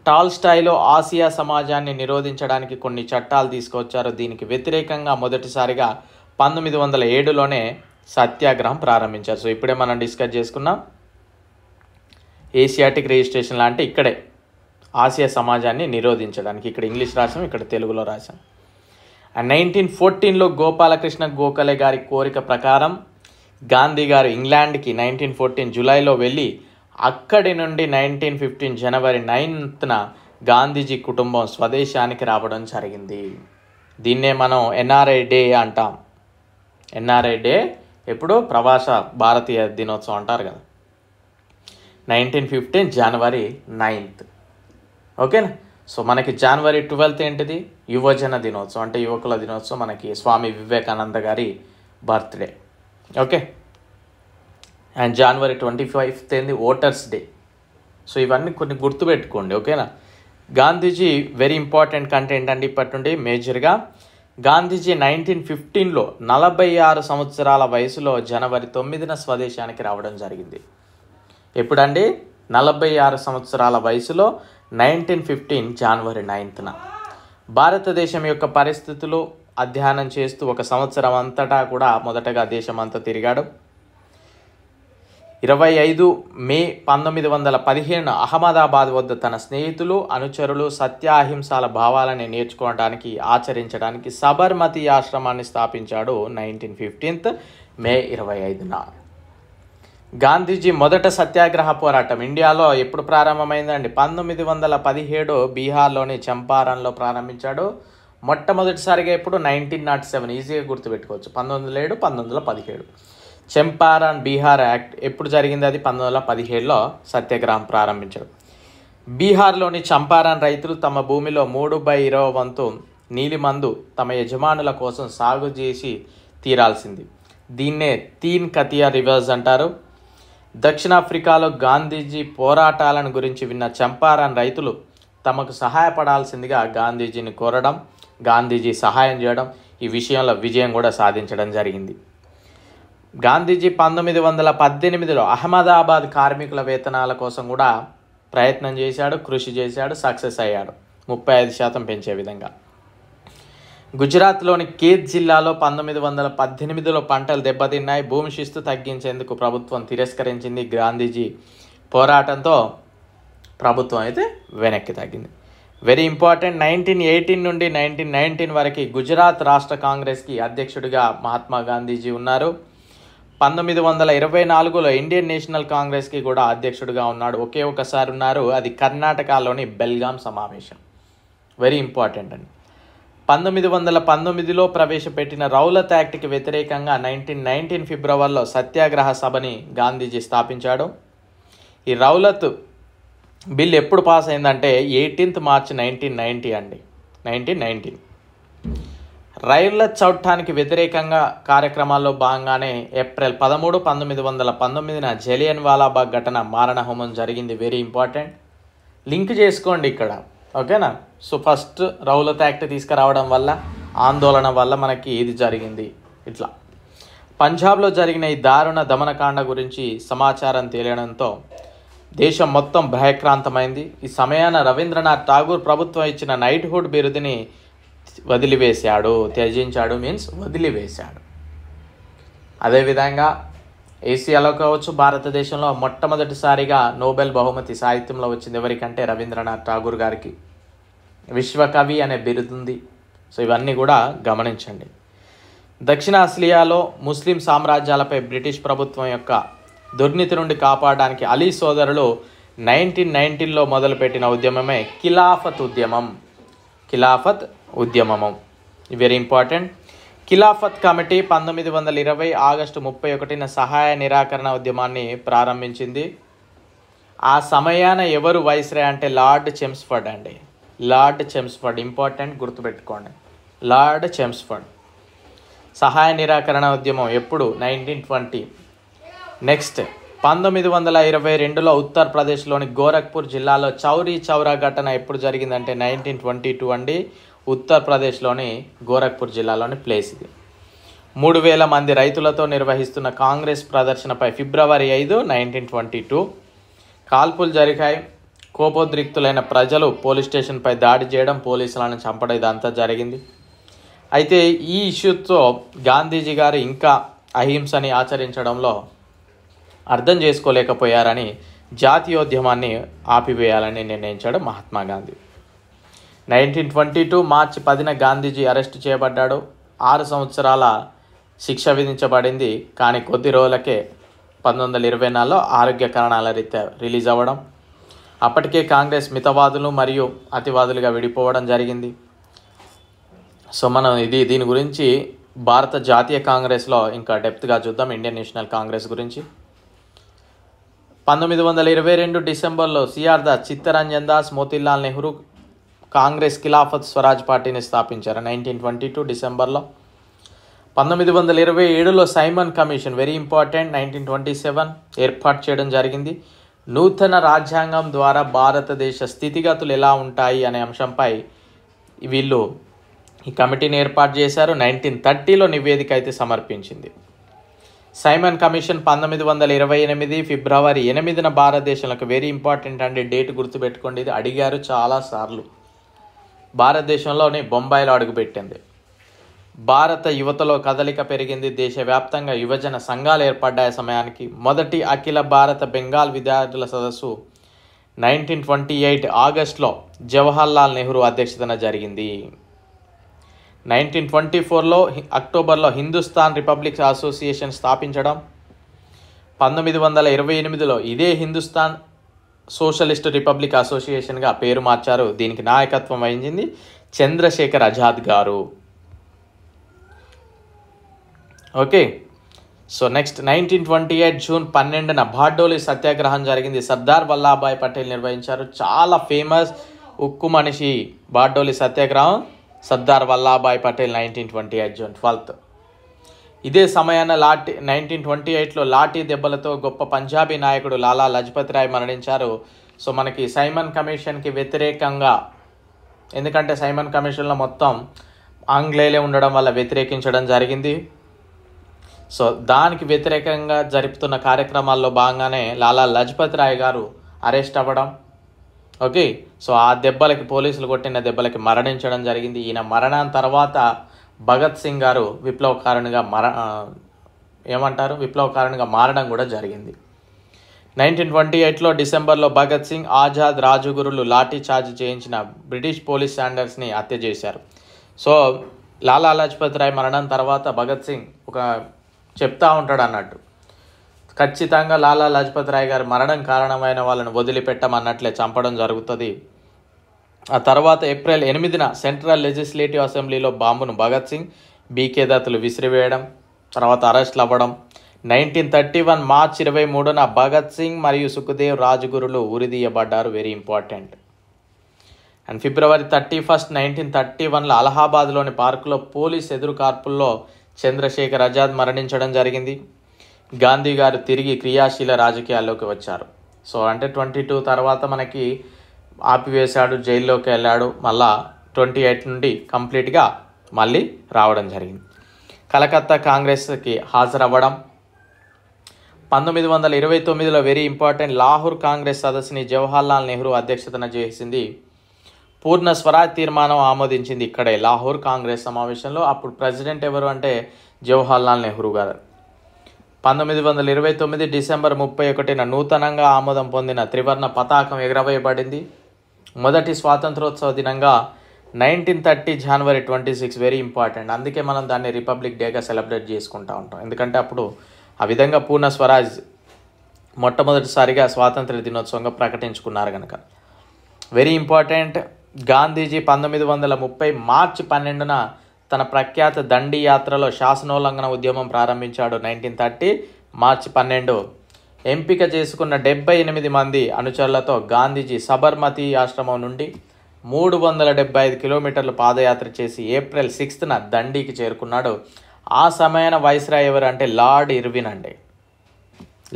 టాల్ స్టాయిలో ఆసియా సమాజాన్ని నిరోధించడానికి కొన్ని చట్టాలు తీసుకొచ్చారు దీనికి వ్యతిరేకంగా మొదటిసారిగా పంతొమ్మిది వందల ఏడులోనే సత్యాగ్రహం ప్రారంభించారు సో ఇప్పుడే మనం డిస్కస్ చేసుకున్నాం ఏషియాటిక్ రిజిస్ట్రేషన్ అంటే ఇక్కడే ఆసియా సమాజాన్ని నిరోధించడానికి ఇక్కడ ఇంగ్లీష్ రాసాం ఇక్కడ తెలుగులో రాశాం అండ్ నైన్టీన్ ఫోర్టీన్లో గోపాలకృష్ణ గోఖలే గారి కోరిక ప్రకారం గాంధీ గారు ఇంగ్లాండ్కి నైన్టీన్ ఫోర్టీన్ జూలైలో వెళ్ళి అక్కడి నుండి నైన్టీన్ ఫిఫ్టీన్ జనవరి నైన్త్న గాంధీజీ కుటుంబం స్వదేశానికి రావడం జరిగింది దీన్నే మనం ఎన్ఆర్ఐ డే అంటాం ఎన్ఆర్ఐ డే ఎప్పుడు ప్రవాస భారతీయ దినోత్సవం అంటారు కదా నైన్టీన్ ఫిఫ్టీన్ జనవరి నైన్త్ ఓకేనా సో మనకి జనవరి ట్వెల్త్ ఏంటిది యువజన దినోత్సవం అంటే యువకుల దినోత్సవం మనకి స్వామి వివేకానంద గారి బర్త్డే ఓకే అండ్ జనవరి ట్వంటీ ఫైవ్త్ ఏంది ఓటర్స్ డే సో ఇవన్నీ కొన్ని గుర్తుపెట్టుకోండి ఓకేనా గాంధీజీ వెరీ ఇంపార్టెంట్ కంటెంట్ అండి ఇప్పటి నుండి మేజర్గా గాంధీజీ నైన్టీన్ ఫిఫ్టీన్లో నలభై ఆరు సంవత్సరాల వయసులో జనవరి తొమ్మిదిన స్వదేశానికి రావడం జరిగింది ఎప్పుడండి నలభై ఆరు సంవత్సరాల వయసులో నైన్టీన్ ఫిఫ్టీన్ జనవరి నైన్త్న భారతదేశం యొక్క పరిస్థితులు అధ్యయనం చేస్తూ ఒక సంవత్సరం అంతటా కూడా మొదటగా దేశమంతా తిరిగాడు ఇరవై ఐదు మే పంతొమ్మిది వందల పదిహేను అహ్మదాబాద్ వద్ద తన స్నేహితులు అనుచరులు అహింసాల భావాలని నేర్చుకోవడానికి ఆచరించడానికి సబర్మతి ఆశ్రమాన్ని స్థాపించాడు నైన్టీన్ ఫిఫ్టీన్త్ మే ఇరవై ఐదున గాంధీజీ మొదట సత్యాగ్రహ పోరాటం ఇండియాలో ఎప్పుడు ప్రారంభమైందండి పంతొమ్మిది వందల పదిహేడు బీహార్లోని చంపారన్లో ప్రారంభించాడు మొట్టమొదటిసారిగా ఇప్పుడు నైన్టీన్ నాట్ సెవెన్ ఈజీగా గుర్తుపెట్టుకోవచ్చు పంతొమ్మిది వందల ఏడు పంతొమ్మిది వందల పదిహేడు చంపారన్ బీహార్ యాక్ట్ ఎప్పుడు జరిగింది అది పంతొమ్మిది వందల పదిహేడులో సత్యాగ్రహం ప్రారంభించాడు బీహార్లోని చంపారన్ రైతులు తమ భూమిలో మూడు బై ఇరవై వంతు నీలిమందు తమ యజమానుల కోసం సాగు చేసి తీరాల్సింది దీన్నే తీన్ కతియా రివర్స్ అంటారు దక్షిణాఫ్రికాలో గాంధీజీ పోరాటాలను గురించి విన్న చంపారాన్ రైతులు తమకు సహాయపడాల్సిందిగా గాంధీజీని కోరడం గాంధీజీ సహాయం చేయడం ఈ విషయంలో విజయం కూడా సాధించడం జరిగింది గాంధీజీ పంతొమ్మిది వందల పద్దెనిమిదిలో అహ్మదాబాద్ కార్మికుల వేతనాల కోసం కూడా ప్రయత్నం చేశాడు కృషి చేశాడు సక్సెస్ అయ్యాడు ముప్పై ఐదు శాతం పెంచే విధంగా గుజరాత్లోని కేత్ జిల్లాలో పంతొమ్మిది వందల పద్దెనిమిదిలో పంటలు దెబ్బతిన్నాయి భూమి శిస్తు తగ్గించేందుకు ప్రభుత్వం తిరస్కరించింది గాంధీజీ పోరాటంతో ప్రభుత్వం అయితే వెనక్కి తగ్గింది వెరీ ఇంపార్టెంట్ నైన్టీన్ ఎయిటీన్ నుండి నైన్టీన్ నైన్టీన్ వరకు గుజరాత్ రాష్ట్ర కాంగ్రెస్కి అధ్యక్షుడిగా మహాత్మా గాంధీజీ ఉన్నారు పంతొమ్మిది వందల ఇరవై నాలుగులో ఇండియన్ నేషనల్ కాంగ్రెస్కి కూడా అధ్యక్షుడిగా ఉన్నాడు ఒకే ఒకసారి ఉన్నారు అది కర్ణాటకలోని బెల్గాం సమావేశం వెరీ ఇంపార్టెంట్ అండి పంతొమ్మిది వందల పంతొమ్మిదిలో ప్రవేశపెట్టిన రౌలత్ యాక్ట్కి వ్యతిరేకంగా నైన్టీన్ నైన్టీన్ ఫిబ్రవరిలో సత్యాగ్రహ సభని గాంధీజీ స్థాపించాడు ఈ రౌలత్ బిల్ ఎప్పుడు పాస్ అయిందంటే ఎయిటీన్త్ మార్చ్ నైన్టీన్ నైంటీ అండి నైన్టీన్ నైన్టీన్ రైళ్ల చౌట్టానికి వ్యతిరేకంగా కార్యక్రమాల్లో భాగంగానే ఏప్రిల్ పదమూడు పంతొమ్మిది వందల పంతొమ్మిదిన జలియన్ వాలాబాగ్ ఘటన మారణహోమం జరిగింది వెరీ ఇంపార్టెంట్ లింక్ చేసుకోండి ఇక్కడ ఓకేనా సో ఫస్ట్ రౌలత్ యాక్ట్ తీసుకురావడం వల్ల ఆందోళన వల్ల మనకి ఏది జరిగింది ఇట్లా పంజాబ్లో జరిగిన ఈ దారుణ దమనకాండ గురించి సమాచారం తేలడంతో దేశం మొత్తం భయక్రాంతమైంది ఈ సమయాన రవీంద్రనాథ్ ఠాగూర్ ప్రభుత్వం ఇచ్చిన నైట్హుడ్ బిరుదిని వదిలివేశాడు త్యజించాడు మీన్స్ వదిలివేశాడు అదేవిధంగా ఏసియాలో కావచ్చు భారతదేశంలో మొట్టమొదటిసారిగా నోబెల్ బహుమతి సాహిత్యంలో వచ్చింది ఎవరికంటే రవీంద్రనాథ్ ఠాగూర్ గారికి విశ్వకవి అనే బిరుదుంది సో ఇవన్నీ కూడా గమనించండి దక్షిణ దక్షిణాసియాలో ముస్లిం సామ్రాజ్యాలపై బ్రిటిష్ ప్రభుత్వం యొక్క దుర్నీతి నుండి కాపాడడానికి అలీ సోదరులు నైన్టీన్ నైన్టీన్లో మొదలుపెట్టిన ఉద్యమమే ఖిలాఫత్ ఉద్యమం ఖిలాఫత్ ఉద్యమం వెరీ ఇంపార్టెంట్ ఖిలాఫత్ కమిటీ పంతొమ్మిది వందల ఇరవై ఆగస్టు ముప్పై ఒకటిన సహాయ నిరాకరణ ఉద్యమాన్ని ప్రారంభించింది ఆ సమయాన ఎవరు వైస్రే అంటే లార్డ్ చెమ్స్ఫర్డ్ అండి లార్డ్ చెమ్స్ఫర్డ్ ఇంపార్టెంట్ గుర్తుపెట్టుకోండి లార్డ్ చెమ్స్ఫర్డ్ సహాయ నిరాకరణ ఉద్యమం ఎప్పుడు నైన్టీన్ ట్వంటీ నెక్స్ట్ పంతొమ్మిది వందల ఇరవై రెండులో ఉత్తరప్రదేశ్లోని గోరఖ్పూర్ జిల్లాలో చౌరీ చౌరా ఘటన ఎప్పుడు జరిగిందంటే నైన్టీన్ ట్వంటీ టూ అండి ఉత్తరప్రదేశ్లోని గోరఖ్పూర్ జిల్లాలోని ప్లేస్ ఇది మూడు వేల మంది రైతులతో నిర్వహిస్తున్న కాంగ్రెస్ ప్రదర్శనపై ఫిబ్రవరి ఐదు నైన్టీన్ ట్వంటీ టూ కాల్పులు జరిగాయి కోపోద్రిక్తులైన ప్రజలు పోలీస్ స్టేషన్పై దాడి చేయడం పోలీసులను చంపడం ఇదంతా జరిగింది అయితే ఈ ఇష్యూతో గాంధీజీ గారు ఇంకా అహింసని ఆచరించడంలో అర్థం చేసుకోలేకపోయారని జాతీయోద్యమాన్ని ఆపివేయాలని నిర్ణయించాడు Mahatma Gandhi nineteen twenty two మార్చి పదిన గాంధీజీ అరెస్టు చేయబడ్డాడు ఆరు సంవత్సరాల శిక్ష విధించబడింది కానీ కొద్ది రోజులకే పంతొమ్మిది వందల ఇరవై నాలుగులో ఆరోగ్య కారణాల రీత్యా రిలీజ్ అవ్వడం అప్పటికే కాంగ్రెస్ మితవాదులు మరియు అతివాదులుగా విడిపోవడం జరిగింది సో మనం ఇది దీని గురించి భారత జాతీయ కాంగ్రెస్లో ఇంకా డెప్త్గా చూద్దాం ఇండియన్ నేషనల్ కాంగ్రెస్ గురించి పంతొమ్మిది వందల ఇరవై రెండు డిసెంబర్లో సిఆర్ దాస్ చిత్తరంజన్ దాస్ మోతీలాల్ నెహ్రూ కాంగ్రెస్ ఖిలాఫత్ స్వరాజ్ పార్టీని స్థాపించారు నైన్టీన్ ట్వంటీ టూ డిసెంబర్లో పంతొమ్మిది వందల ఇరవై ఏడులో Simon commission very important nineteen twenty seven ఏర్పాటు చేయడం జరిగింది నూతన రాజ్యాంగం ద్వారా భారతదేశ స్థితిగతులు ఎలా ఉంటాయి అనే అంశంపై వీళ్ళు ఈ కమిటీని ఏర్పాటు చేశారు నైన్టీన్ థర్టీలో నివేదిక అయితే సమర్పించింది సైమన్ కమిషన్ పంతొమ్మిది వందల ఇరవై ఎనిమిది ఫిబ్రవరి ఎనిమిదిన భారతదేశంలో వెరీ ఇంపార్టెంట్ అండి డేట్ గుర్తుపెట్టుకోండి ఇది అడిగారు చాలాసార్లు భారతదేశంలోని బొంబాయిలో అడుగుపెట్టింది భారత యువతలో కదలిక పెరిగింది దేశవ్యాప్తంగా యువజన సంఘాలు ఏర్పడ్డాయి సమయానికి మొదటి అఖిల భారత బెంగాల్ విద్యార్థుల సదస్సు నైన్టీన్ ట్వంటీ ఎయిట్ ఆగస్ట్లో జవహర్లాల్ నెహ్రూ అధ్యక్షతన జరిగింది నైన్టీన్ ట్వంటీ ఫోర్లో అక్టోబర్లో హిందుస్థాన్ రిపబ్లిక్ అసోసియేషన్ స్థాపించడం పంతొమ్మిది వందల ఇరవై ఎనిమిదిలో ఇదే హిందుస్థాన్ సోషలిస్ట్ రిపబ్లిక్ అసోసియేషన్గా పేరు మార్చారు దీనికి నాయకత్వం వహించింది చంద్రశేఖర్ ఆజాద్ గారు okay so next nineteen twenty eight June పన్నెండున బాడోలి సత్యాగ్రహం జరిగింది సర్దార్ వల్లాభాయ్ పటేల్ నిర్వహించారు చాలా ఫేమస్ ఉక్కు మనిషి బార్డోలి సత్యాగ్రహం Sardar Vallabhbhai Patel nineteen twenty eight June twelfth ఇదే సమయాన లాఠీ నైన్టీన్ ట్వంటీ ఎయిట్లో లాఠీ దెబ్బలతో గొప్ప పంజాబీ నాయకుడు లాలా లజపతి రాయ్ మరణించారు సో మనకి సైమన్ కమిషన్కి వ్యతిరేకంగా ఎందుకంటే సైమన్ కమిషన్లో మొత్తం ఆంగ్లేయులే ఉండడం వల్ల వ్యతిరేకించడం జరిగింది సో దానికి వ్యతిరేకంగా జరుపుతున్న కార్యక్రమాల్లో భాగంగానే లాలా లజపతి రాయ్ గారు అరెస్ట్ అవ్వడం ఓకే సో ఆ దెబ్బలకి పోలీసులు కొట్టిన దెబ్బలకి మరణించడం జరిగింది ఈయన మరణం తర్వాత భగత్ సింగ్ గారు విప్లవకారునిగా మర ఏమంటారు విప్లవకారునిగా మారడం కూడా జరిగింది నైన్టీన్ ట్వంటీ ఎయిట్లో డిసెంబర్లో భగత్ సింగ్ ఆజాద్ రాజుగురులు లాఠీ ఛార్జ్ చేయించిన బ్రిటిష్ పోలీస్ స్టాండర్డ్స్ని హత్య చేశారు సో లాలా లజపత్ రాయ్ మరణం తర్వాత భగత్ సింగ్ ఒక చెప్తా ఉంటాడు అన్నట్టు ఖచ్చితంగా లాలా లజపత్ రాయ్ గారు మరణం కారణమైన వాళ్ళని వదిలిపెట్టమన్నట్లే చంపడం జరుగుతుంది ఆ తర్వాత ఏప్రిల్ ఎనిమిదిన సెంట్రల్ లెజిస్లేటివ్ అసెంబ్లీలో బాంబును భగత్ సింగ్ బీకే దత్తులు విసిరివేయడం తర్వాత అరెస్ట్లు అవ్వడం నైన్టీన్ థర్టీ వన్ మార్చ్ ఇరవై మూడున భగత్ సింగ్ మరియు సుఖదేవ్ రాజగురులు ఉరిదీయబడ్డారు వెరీ ఇంపార్టెంట్ అండ్ ఫిబ్రవరి థర్టీ ఫస్ట్ నైన్టీన్ థర్టీ వన్లో అలహాబాద్లోని పార్కులో పోలీస్ ఎదురు కార్పుల్లో చంద్రశేఖర్ ఆజాద్ మరణించడం జరిగింది గాంధీ గారు తిరిగి క్రియాశీల రాజకీయాల్లోకి వచ్చారు సో అంటే ట్వంటీ టూ తర్వాత మనకి ఆపివేశాడు జైల్లోకి వెళ్ళాడు మళ్ళా ట్వంటీ ఎయిట్ నుండి కంప్లీట్గా మళ్ళీ రావడం జరిగింది కలకత్తా కాంగ్రెస్కి హాజరవ్వడం పంతొమ్మిది వందల ఇరవై తొమ్మిదిలో వెరీ ఇంపార్టెంట్ లాహోర్ కాంగ్రెస్ సదస్సుని జవహర్లాల్ నెహ్రూ అధ్యక్షతన చేసింది పూర్ణ స్వరాజ్ తీర్మానం ఆమోదించింది ఇక్కడే లాహోర్ కాంగ్రెస్ సమావేశంలో అప్పుడు ప్రెసిడెంట్ ఎవరు అంటే జవహర్లాల్ నెహ్రూ గారు పంతొమ్మిది వందల ఇరవై తొమ్మిది డిసెంబర్ ముప్పై ఒకటిన నూతనంగా ఆమోదం పొందిన త్రివర్ణ పతాకం ఎగరవేయబడింది మొదటి స్వాతంత్రోత్సవ దినంగా నైన్టీన్ థర్టీ జనవరి ట్వంటీ సిక్స్ వెరీ ఇంపార్టెంట్ అందుకే మనం దాన్ని రిపబ్లిక్ డేగా సెలబ్రేట్ చేసుకుంటూ ఉంటాం ఎందుకంటే అప్పుడు ఆ విధంగా పూర్ణ స్వరాజ్ మొట్టమొదటిసారిగా స్వాతంత్ర దినోత్సవంగా ప్రకటించుకున్నారు కనుక వెరీ ఇంపార్టెంట్ గాంధీజీ పంతొమ్మిది వందల ముప్పై మార్చి పన్నెండున తన ప్రఖ్యాత దండి యాత్రలో శాసనోల్లంఘన ఉద్యమం ప్రారంభించాడు నైన్టీన్ థర్టీ మార్చి పన్నెండు ఎంపిక చేసుకున్న డెబ్బై ఎనిమిది మంది అనుచరులతో గాంధీజీ సబర్మతి ఆశ్రమం నుండి మూడు వందల డెబ్బై ఐదు కిలోమీటర్లు పాదయాత్ర చేసి ఏప్రిల్ సిక్స్త్న దండికి చేరుకున్నాడు ఆ సమయాన వైస్రాయ్ ఎవరు అంటే లార్డ్ ఇర్విన్ అండి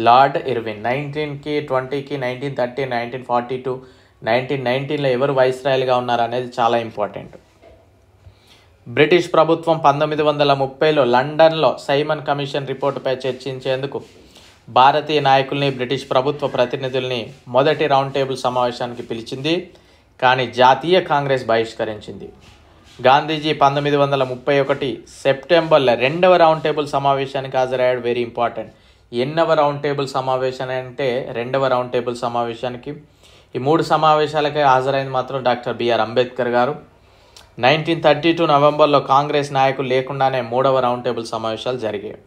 లార్డ్ ఇర్విన్ నైన్టీన్కి ట్వంటీకి nineteen thirty nineteen forty two nineteen నైన్టీన్లో ఎవరు వైస్రాయల్గా ఉన్నారనేది చాలా ఇంపార్టెంట్ బ్రిటిష్ ప్రభుత్వం పంతొమ్మిది వందల ముప్పైలో లండన్లో సైమన్ కమిషన్ రిపోర్టుపై చర్చించేందుకు భారతీయ నాయకుల్ని బ్రిటిష్ ప్రభుత్వ ప్రతినిధుల్ని మొదటి రౌండ్ టేబుల్ సమావేశానికి పిలిచింది కానీ జాతీయ కాంగ్రెస్ బహిష్కరించింది గాంధీజీ పంతొమ్మిది వందల ముప్పై ఒకటి సెప్టెంబర్లో రెండవ రౌండ్ టేబుల్ సమావేశానికి హాజరయ్యాడు వెరీ ఇంపార్టెంట్ ఎన్నవ రౌండ్ టేబుల్ సమావేశం అంటే రెండవ రౌండ్ టేబుల్ సమావేశానికి ఈ మూడు సమావేశాలకే హాజరైంది మాత్రం డాక్టర్ బిఆర్ అంబేద్కర్ గారు నైన్టీన్ థర్టీ టూ నవంబర్లో కాంగ్రెస్ నాయకులు లేకుండానే మూడవ రౌండ్ టేబుల్ సమావేశాలు జరిగాయి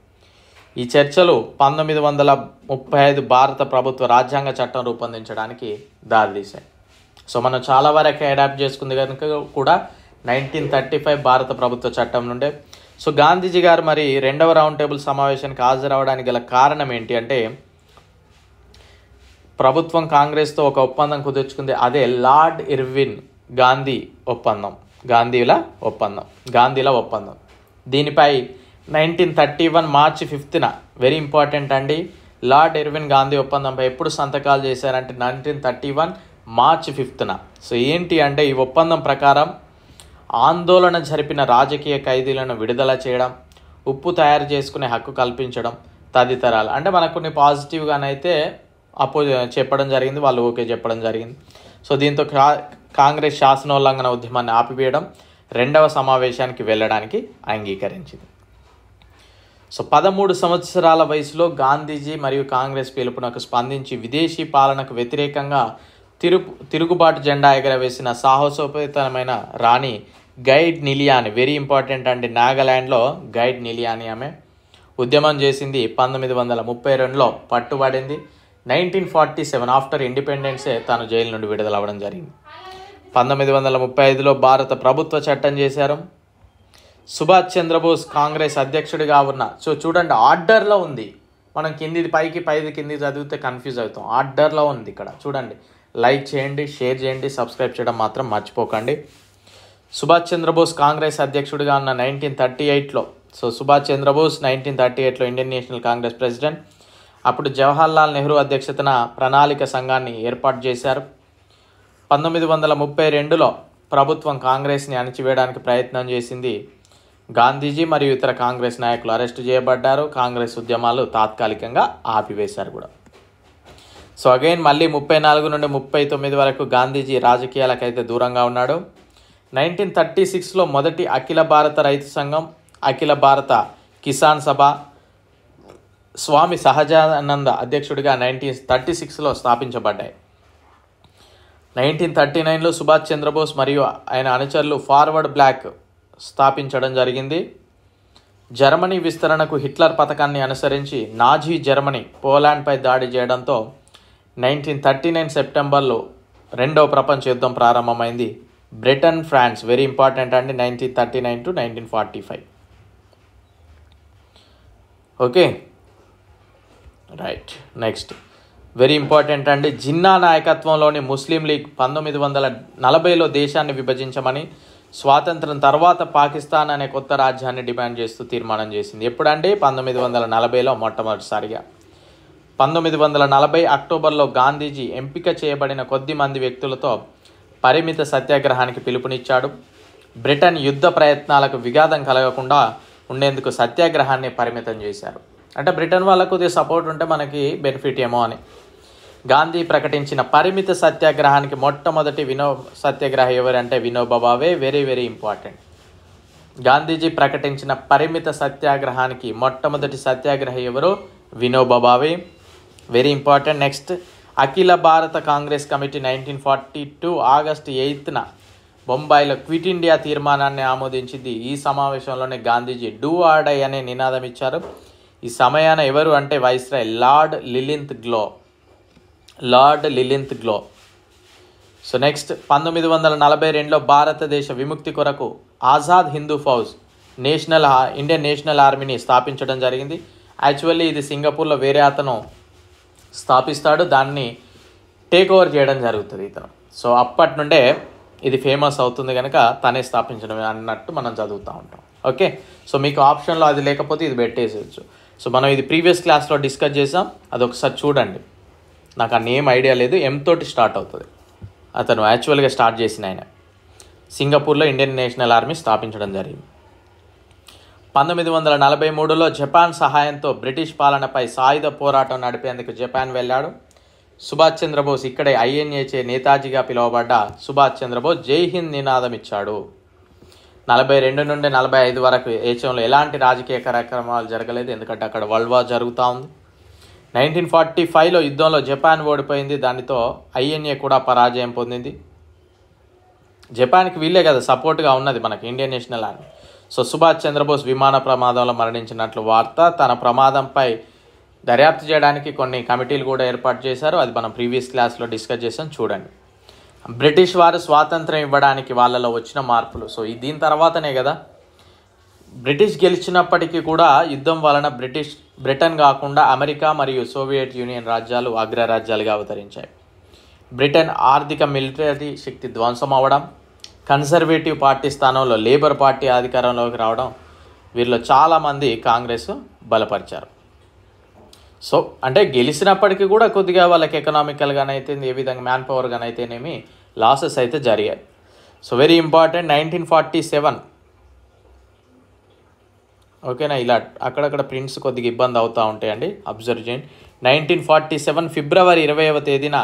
ఈ చర్చలు పంతొమ్మిది వందల ముప్పై ఐదు భారత ప్రభుత్వ రాజ్యాంగ చట్టం రూపొందించడానికి దారితీశాయి సో మనం చాలా వరకు అడాప్ట్ చేసుకుంది కనుక కూడా నైన్టీన్ థర్టీ ఫైవ్ భారత ప్రభుత్వ చట్టం నుండే సో గాంధీజీ గారు మరి రెండవ రౌండ్ టేబుల్ సమావేశానికి హాజరవడానికి గల కారణం ఏంటి అంటే ప్రభుత్వం కాంగ్రెస్తో ఒక ఒప్పందం కుదుర్చుకుంది అదే లార్డ్ ఇర్విన్ గాంధీ ఒప్పందం గాంధీల ఒప్పందం గాంధీల ఒప్పందం దీనిపై నైన్టీన్ థర్టీ వన్ మార్చి ఫిఫ్త్న వెరీ ఇంపార్టెంట్ అండి లార్డ్ ఎర్విన్ గాంధీ ఒప్పందంపై ఎప్పుడు సంతకాలు చేశారంటే నైన్టీన్ థర్టీ వన్ మార్చి ఫిఫ్త్న సో ఏంటి అంటే ఈ ఒప్పందం ప్రకారం ఆందోళన జరిపిన రాజకీయ ఖైదీలను విడుదల చేయడం ఉప్పు తయారు చేసుకునే హక్కు కల్పించడం తదితరాలు అంటే మనకు కొన్ని పాజిటివ్గానైతే అపో చెప్పడం జరిగింది వాళ్ళు ఓకే చెప్పడం జరిగింది సో దీంతో కాంగ్రెస్ శాసనోల్లంఘన ఉద్యమాన్ని ఆపివేయడం రెండవ సమావేశానికి వెళ్ళడానికి అంగీకరించింది సో పదమూడు సంవత్సరాల వయసులో గాంధీజీ మరియు కాంగ్రెస్ పిలుపునకు స్పందించి విదేశీ పాలనకు వ్యతిరేకంగా తిరుగు తిరుగుబాటు జెండా ఎగరవేసిన సాహసోపేతమైన Rani Gaidinliu very important అండి నాగాల్యాండ్లో గైడ్ నిలియాని ఆమె ఉద్యమం చేసింది పంతొమ్మిది వందల ముప్పై రెండులో పట్టుబడింది నైన్టీన్ ఫార్టీ సెవెన్ ఆఫ్టర్ ఇండిపెండెన్సే తాను జైలు నుండి విడుదలవ్వడం జరిగింది పంతొమ్మిది వందల ముప్పై ఐదులో భారత ప్రభుత్వ చట్టం చేశారు సుభాష్ చంద్రబోస్ కాంగ్రెస్ అధ్యక్షుడిగా ఉన్న సో చూడండి ఆర్డర్లో ఉంది మనం కింది పైకి పైది కింది చదివితే కన్ఫ్యూజ్ అవుతాం ఆర్డర్లో ఉంది ఇక్కడ చూడండి లైక్ చేయండి షేర్ చేయండి సబ్స్క్రైబ్ చేయడం మాత్రం మర్చిపోకండి సుభాష్ చంద్రబోస్ కాంగ్రెస్ అధ్యక్షుడిగా ఉన్న నైన్టీన్ థర్టీ ఎయిట్లో so Subhash Chandrabose nineteen thirty ఎయిట్లో ఇండియన్ నేషనల్ కాంగ్రెస్ ప్రెసిడెంట్ అప్పుడు జవహర్లాల్ నెహ్రూ అధ్యక్షతన ప్రణాళిక సంఘాన్ని ఏర్పాటు చేశారు పంతొమ్మిది వందల ముప్పై రెండులో ప్రభుత్వం కాంగ్రెస్ని అణిచివేయడానికి ప్రయత్నం చేసింది గాంధీజీ మరియు ఇతర కాంగ్రెస్ నాయకులు అరెస్టు చేయబడ్డారు కాంగ్రెస్ ఉద్యమాలు తాత్కాలికంగా ఆపివేశారు కూడా సో అగైన్ మళ్ళీ ముప్పై నాలుగు నుండి ముప్పై తొమ్మిది వరకు గాంధీజీ రాజకీయాలకైతే దూరంగా ఉన్నాడు నైన్టీన్ థర్టీ సిక్స్లో మొదటి అఖిల భారత రైతు సంఘం అఖిల భారత కిసాన్ సభ స్వామి సహజానంద అధ్యక్షుడిగా నైన్టీన్ థర్టీ సిక్స్లో స్థాపించబడ్డాయి నైన్టీన్ థర్టీ నైన్లో సుభాష్ చంద్రబోస్ మరియు ఆయన అనుచరులు ఫార్వర్డ్ బ్లాక్ స్థాపించడం జరిగింది జర్మనీ విస్తరణకు హిట్లర్ పథకాన్ని అనుసరించి నాజీ జర్మనీ పోలాండ్పై దాడి చేయడంతో నైన్టీన్ థర్టీ నైన్ సెప్టెంబర్లో రెండవ ప్రపంచ యుద్ధం ప్రారంభమైంది బ్రిటన్ ఫ్రాన్స్ వెరీ ఇంపార్టెంట్ అండి nineteen thirty nine to nineteen forty five okay right next very important అండి జిన్నా నాయకత్వంలోని ముస్లిం లీగ్ పంతొమ్మిది వందల నలభైలో దేశాన్ని విభజించమని స్వాతంత్రం తర్వాత పాకిస్తాన్ అనే కొత్త రాజ్యాన్ని డిమాండ్ చేస్తూ తీర్మానం చేసింది ఎప్పుడంటే పంతొమ్మిది వందల నలభైలో మొట్టమొదటిసారిగా పంతొమ్మిది వందల నలభై అక్టోబర్లో గాంధీజీ ఎంపిక చేయబడిన కొద్ది మంది వ్యక్తులతో పరిమిత సత్యాగ్రహానికి పిలుపునిచ్చాడు బ్రిటన్ యుద్ధ ప్రయత్నాలకు విఘాతం కలగకుండా ఉండేందుకు సత్యాగ్రహాన్ని పరిమితం చేశారు అంటే బ్రిటన్ వాళ్ళకు కొద్దిగా సపోర్ట్ ఉంటే మనకి బెనిఫిట్ ఏమో అని గాంధీ ప్రకటించిన పరిమిత సత్యాగ్రహానికి మొట్టమొదటి వినో సత్యాగ్రహం ఎవరంటే Vinoba Bhave very very important Gandhiji ప్రకటించిన పరిమిత సత్యాగ్రహానికి మొట్టమొదటి సత్యాగ్రహం ఎవరు Vinoba Bhave very important next అఖిల భారత Congress committee nineteen forty two August ఎయిత్న బొంబాయిలో క్విట్ ఇండియా తీర్మానాన్ని ఆమోదించింది ఈ సమావేశంలోనే గాంధీజీ డూ ఆర్డై అనే నినాదం ఇచ్చారు ఈ సమయాన ఎవరు అంటే viceroy lord Linlithgow lord Linlithgow so next పంతొమ్మిది వందల నలభై రెండులో భారతదేశ విముక్తి కొరకు Azad Hind Fauj national Indian national ఆర్మీని స్థాపించడం జరిగింది యాక్చువల్లీ ఇది సింగపూర్లో వేరే అతను స్థాపిస్తాడు దాన్ని టేక్ ఓవర్ చేయడం జరుగుతుంది ఇతను సో అప్పటి నుండే ఇది ఫేమస్ అవుతుంది కనుక తనే స్థాపించడం అన్నట్టు మనం చదువుతూ ఉంటాం ఓకే సో మీకు ఆప్షన్లో అది లేకపోతే ఇది పెట్టేసేయచ్చు సో మనం ఇది ప్రీవియస్ క్లాస్లో డిస్కస్ చేసాం అది ఒకసారి చూడండి నాకు ఆ నేమ్ ఐడియా లేదు ఎంతోటి స్టార్ట్ అవుతుంది అతను యాక్చువల్గా స్టార్ట్ చేసిన ఆయన సింగపూర్లో ఇండియన్ నేషనల్ ఆర్మీ స్థాపించడం జరిగింది పంతొమ్మిది వందల నలభై మూడులో జపాన్ సహాయంతో బ్రిటిష్ పాలనపై సాయుధ పోరాటం నడిపేందుకు జపాన్ వెళ్ళాడు సుభాష్ చంద్రబోస్ ఇక్కడే ఐఎన్ఏచే నేతాజీగా పిలువబడ్డ సుభాష్ చంద్రబోస్ జై హింద్ నినాదం ఇచ్చాడు నలభై రెండు నుండి నలభై ఐదు వరకు దేశంలో ఎలాంటి రాజకీయ కార్యక్రమాలు జరగలేదు ఎందుకంటే అక్కడ వరల్డ్ వార్ జరుగుతూ ఉంది నైన్టీన్ ఫార్టీ ఫైవ్లో యుద్ధంలో జపాన్ ఓడిపోయింది దానితో ఐఎన్ఏ కూడా పరాజయం పొందింది జపాన్కి వీళ్ళే కదా సపోర్ట్గా ఉన్నది మనకి Indian national army so Subhash Chandrabose విమాన ప్రమాదంలో మరణించినట్లు వార్త తన ప్రమాదంపై దర్యాప్తు చేయడానికి కొన్ని కమిటీలు కూడా ఏర్పాటు చేశారు అది మనం ప్రీవియస్ క్లాస్లో డిస్కస్ చేసాం చూడండి బ్రిటిష్ వారు స్వాతంత్రం ఇవ్వడానికి వాళ్ళలో వచ్చిన మార్పులు సో దీని తర్వాతనే కదా బ్రిటిష్ గెలిచినప్పటికీ కూడా యుద్ధం వలన బ్రిటిష్ బ్రిటన్ కాకుండా అమెరికా మరియు సోవియట్ యూనియన్ రాజ్యాలు అగ్రరాజ్యాలుగా అవతరించాయి బ్రిటన్ ఆర్థిక మిలిటరీ శక్తి ధ్వంసం అవడం కన్సర్వేటివ్ పార్టీ స్థానంలో లేబర్ పార్టీ అధికారంలోకి రావడం వీరిలో చాలామంది కాంగ్రెస్ బలపరిచారు సో అంటే గెలిచినప్పటికీ కూడా కొద్దిగా వాళ్ళకి అయితే ఏ విధంగా మ్యాన్ పవర్గానైతేనేమి లాసెస్ అయితే జరిగాయి so very important nineteen forty seven ఓకేనా ఇలా అక్కడక్కడ ప్రింట్స్ కొద్దిగా ఇబ్బంది అవుతూ ఉంటాయండి అబ్జర్వ్ చేయండి నైన్టీన్ ఫార్టీ సెవెన్ ఫిబ్రవరి ఇరవైవ తేదీన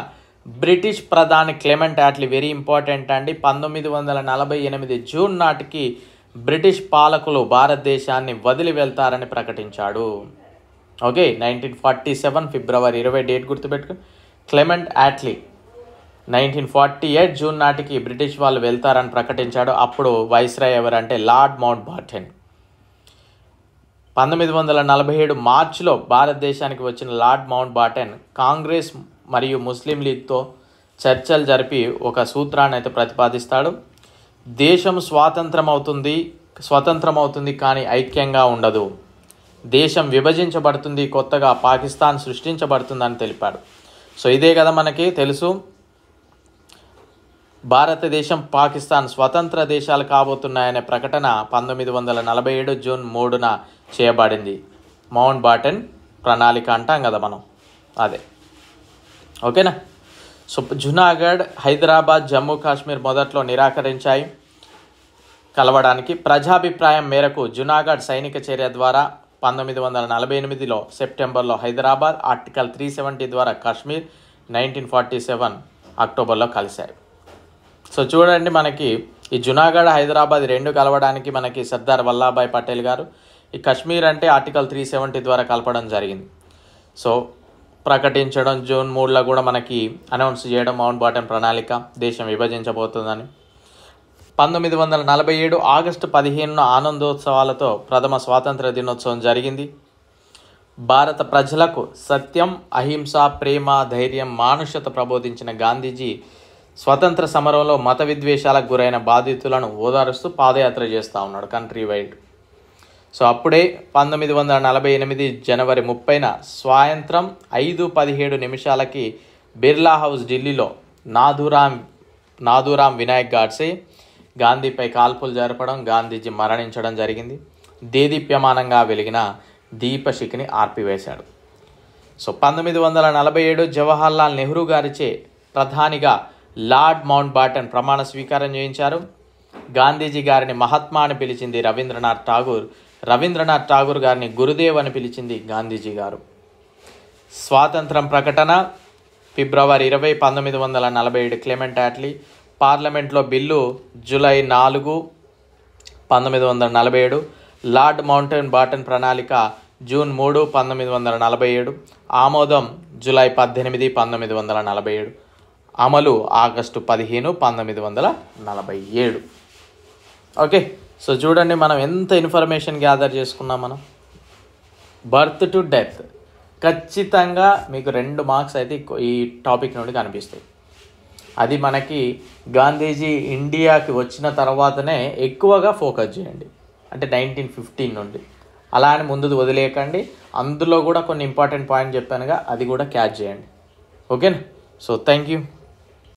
బ్రిటిష్ ప్రధాని క్లెమెంట్ యాట్లీ వెరీ ఇంపార్టెంట్ అండి పంతొమ్మిది వందల నలభై ఎనిమిది జూన్ నాటికి బ్రిటిష్ పాలకులు భారతదేశాన్ని వదిలి వెళ్తారని ప్రకటించాడు ఓకే నైన్టీన్ ఫార్టీ సెవెన్ ఫిబ్రవరి ఇరవై డేట్ గుర్తుపెట్టుకు Clement Attlee nineteen forty eight June నాటికి బ్రిటిష్ వాళ్ళు వెళ్తారని ప్రకటించాడు అప్పుడు వైస్రాయ్ ఎవరంటే లార్డ్ మౌంట్ బాటెన్ పంతొమ్మిది వందల నలభై ఏడు మార్చిలో భారతదేశానికి వచ్చిన లార్డ్ మౌంట్ బాటన్ కాంగ్రెస్ మరియు ముస్లిం లీగ్తో చర్చలు జరిపి ఒక సూత్రాన్ని అయితే ప్రతిపాదిస్తాడు దేశం స్వాతంత్రం అవుతుంది స్వతంత్రం అవుతుంది కానీ ఐక్యంగా ఉండదు దేశం విభజించబడుతుంది కొత్తగా పాకిస్తాన్ సృష్టించబడుతుందని తెలిపాడు సో ఇదే కదా మనకి తెలుసు భారతదేశం పాకిస్తాన్ స్వతంత్ర దేశాలు కాబోతున్నాయనే ప్రకటన పంతొమ్మిది వందల నలభై ఏడు జూన్ మూడున చేయబడింది మౌంట్ బాటన్ ప్రణాళిక అంటాం కదా మనం అదే ఓకేనా సో జునాగఢ్ హైదరాబాద్ జమ్మూ కాశ్మీర్ మొదట్లో నిరాకరించాయి కలవడానికి ప్రజాభిప్రాయం మేరకు జునాగఢ్ సైనిక చర్య ద్వారా పంతొమ్మిది వందల నలభై ఎనిమిదిలో సెప్టెంబర్లో హైదరాబాద్ ఆర్టికల్ త్రీ సెవెంటీ ద్వారా కాశ్మీర్ నైన్టీన్ ఫార్టీ సెవెన్ అక్టోబర్లో కలిశారు సో చూడండి మనకి ఈ జునాగఢ్ హైదరాబాద్ రెండు కలవడానికి మనకి సర్దార్ వల్లాభాయ్ పటేల్ గారు ఈ కశ్మీర్ అంటే ఆర్టికల్ త్రీ సెవెంటీ ద్వారా కలపడం జరిగింది సో ప్రకటించడం జూన్ మూడులో కూడా మనకి అనౌన్స్ చేయడం మౌంట్ బాటన్ ప్రణాళిక దేశం విభజించబోతుందని పంతొమ్మిది వందల నలభై ఏడు ఆగస్టు పదిహేనున ఆనందోత్సవాలతో ప్రథమ స్వాతంత్ర దినోత్సవం జరిగింది భారత ప్రజలకు సత్యం అహింస ప్రేమ ధైర్యం మానుష్యత ప్రబోధించిన గాంధీజీ స్వతంత్ర సమరంలో మత విద్వేషాలకు గురైన బాధితులను ఓదారుస్తూ పాదయాత్ర చేస్తూ ఉన్నాడు కంట్రీ వైడ్ సో అప్పుడే పంతొమ్మిది వందల నలభై ఎనిమిది జనవరి ముప్పైన స్వాయంత్రం ఐదు పదిహేడు నిమిషాలకి బిర్లా హౌస్ ఢిల్లీలో నాథురాం నాథురాం వినాయక్ గాడ్సే గాంధీపై కాల్పులు జరపడం గాంధీజీ మరణించడం జరిగింది దేదీప్యమానంగా వెలిగిన దీపశిఖిని ఆర్పివేశాడు సో పంతొమ్మిది వందల నలభై ఏడు జవహర్లాల్ నెహ్రూ గారిచే ప్రధానిగా లార్డ్ మౌంట్ బాటన్ ప్రమాణ స్వీకారం చేయించారు గాంధీజీ గారిని మహాత్మా అని పిలిచింది రవీంద్రనాథ్ ఠాగూర్ రవీంద్రనాథ్ ఠాగూర్ గారిని గురుదేవ్ అని పిలిచింది గాంధీజీ గారు స్వాతంత్రం ప్రకటన ఫిబ్రవరి ఇరవై పంతొమ్మిది వందల నలభై ఏడు క్లెమెంట్ యాట్లీ పార్లమెంట్లో బిల్లు జూలై నాలుగు పంతొమ్మిది వందల నలభై ఏడు లార్డ్ మౌంటైన్ బాటన్ ప్రణాళిక జూన్ మూడు పంతొమ్మిది వందల నలభై ఏడు ఆమోదం జూలై పద్దెనిమిది పంతొమ్మిది వందల నలభై ఏడు అమలు ఆగస్టు పదిహేను పంతొమ్మిది వందల నలభై ఏడు ఓకే సో చూడండి మనం ఎంత ఇన్ఫర్మేషన్ గ్యాదర్ చేసుకున్నాం మనం బర్త్ టు డెత్ ఖచ్చితంగా మీకు రెండు మార్క్స్ అయితే ఈ టాపిక్ నుండి కనిపిస్తాయి అది మనకి గాంధీజీ ఇండియాకి వచ్చిన తర్వాతనే ఎక్కువగా ఫోకస్ చేయండి అంటే నైన్టీన్ ఫిఫ్టీన్ నుండి అలా అని ముందు వదిలేయకండి అందులో కూడా కొన్ని ఇంపార్టెంట్ పాయింట్ చెప్పానుగా అది కూడా క్యాచ్ చేయండి ఓకేనా సో థ్యాంక్ యూ